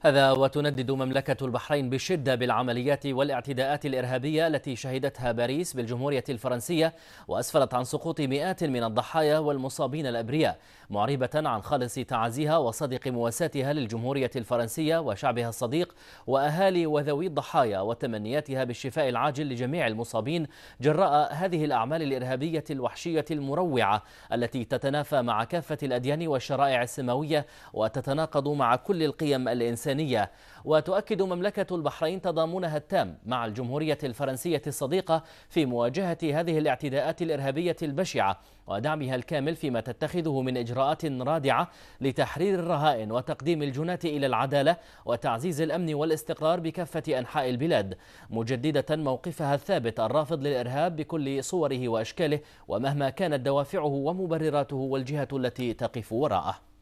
هذا وتندد مملكة البحرين بشدة بالعمليات والاعتداءات الإرهابية التي شهدتها باريس بالجمهورية الفرنسية وأسفرت عن سقوط مئات من الضحايا والمصابين الأبرياء معربة عن خالص تعازيها وصدق مواساتها للجمهورية الفرنسية وشعبها الصديق وأهالي وذوي الضحايا وتمنياتها بالشفاء العاجل لجميع المصابين جراء هذه الأعمال الإرهابية الوحشية المروعة التي تتنافى مع كافة الأديان والشرائع السماوية وتتناقض مع كل القيم الإنسانية الإنسانية وتؤكد مملكة البحرين تضامنها التام مع الجمهورية الفرنسية الصديقة في مواجهة هذه الاعتداءات الإرهابية البشعة ودعمها الكامل فيما تتخذه من إجراءات رادعة لتحرير الرهائن وتقديم الجناة إلى العدالة وتعزيز الأمن والاستقرار بكافة أنحاء البلاد مجددة موقفها الثابت الرافض للإرهاب بكل صوره وأشكاله ومهما كانت دوافعه ومبرراته والجهة التي تقف وراءه